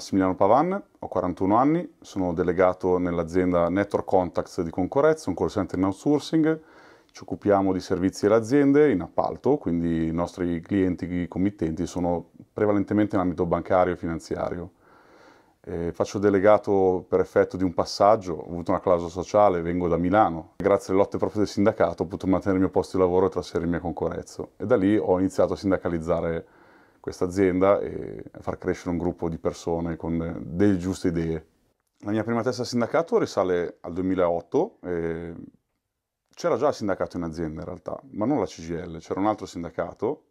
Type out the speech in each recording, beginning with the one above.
Massimiliano Pavan, ho 41 anni, sono delegato nell'azienda Network Contacts di Concorrezza, un call center in outsourcing. Ci occupiamo di servizi alle aziende in appalto, quindi i nostri clienti committenti sono prevalentemente in ambito bancario e finanziario. Eh, faccio delegato per effetto di un passaggio, ho avuto una clausola sociale, vengo da Milano. Grazie alle lotte proprio del sindacato ho potuto mantenere il mio posto di lavoro e trasferirmi a Concorrezzo. E da lì ho iniziato a sindacalizzare questa azienda e far crescere un gruppo di persone con delle giuste idee. La mia prima testa sindacato risale al 2008, c'era già il sindacato in azienda in realtà, ma non la CGL, c'era un altro sindacato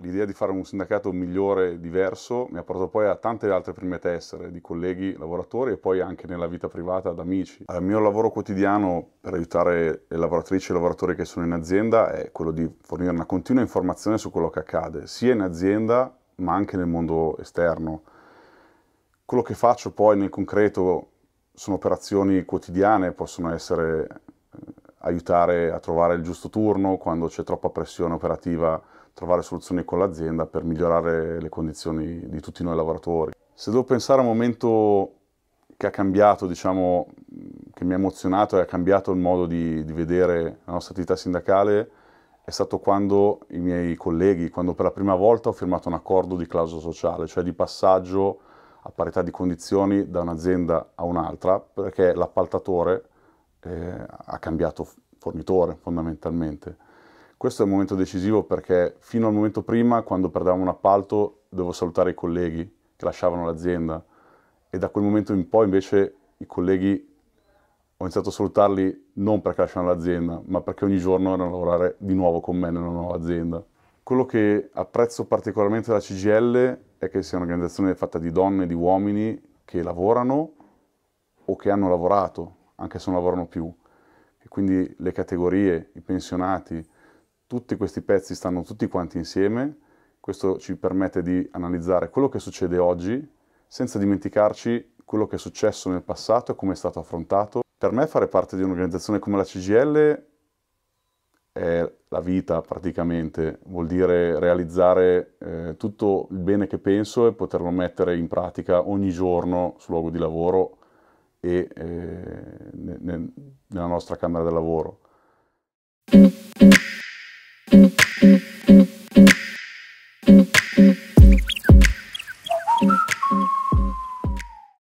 l'idea di fare un sindacato migliore, diverso, mi ha portato poi a tante altre prime tessere di colleghi, lavoratori e poi anche nella vita privata ad amici. Il mio lavoro quotidiano per aiutare le lavoratrici e i lavoratori che sono in azienda è quello di fornire una continua informazione su quello che accade, sia in azienda ma anche nel mondo esterno. Quello che faccio poi nel concreto sono operazioni quotidiane, possono essere aiutare a trovare il giusto turno, quando c'è troppa pressione operativa trovare soluzioni con l'azienda per migliorare le condizioni di tutti noi lavoratori. Se devo pensare a un momento che ha cambiato, diciamo, che mi ha emozionato e ha cambiato il modo di, di vedere la nostra attività sindacale, è stato quando i miei colleghi, quando per la prima volta ho firmato un accordo di clausola sociale, cioè di passaggio a parità di condizioni da un'azienda a un'altra, perché l'appaltatore eh, ha cambiato fornitore fondamentalmente. Questo è il momento decisivo perché fino al momento prima, quando perdevamo un appalto, dovevo salutare i colleghi che lasciavano l'azienda e da quel momento in poi invece i colleghi ho iniziato a salutarli non perché lasciavano l'azienda, ma perché ogni giorno erano a lavorare di nuovo con me nella nuova azienda. Quello che apprezzo particolarmente della CGL è che sia un'organizzazione fatta di donne e di uomini che lavorano o che hanno lavorato, anche se non lavorano più. E quindi le categorie, i pensionati, tutti questi pezzi stanno tutti quanti insieme. Questo ci permette di analizzare quello che succede oggi senza dimenticarci quello che è successo nel passato e come è stato affrontato. Per me fare parte di un'organizzazione come la CGL è la vita praticamente, vuol dire realizzare eh, tutto il bene che penso e poterlo mettere in pratica ogni giorno sul luogo di lavoro e eh, nella nostra Camera del Lavoro.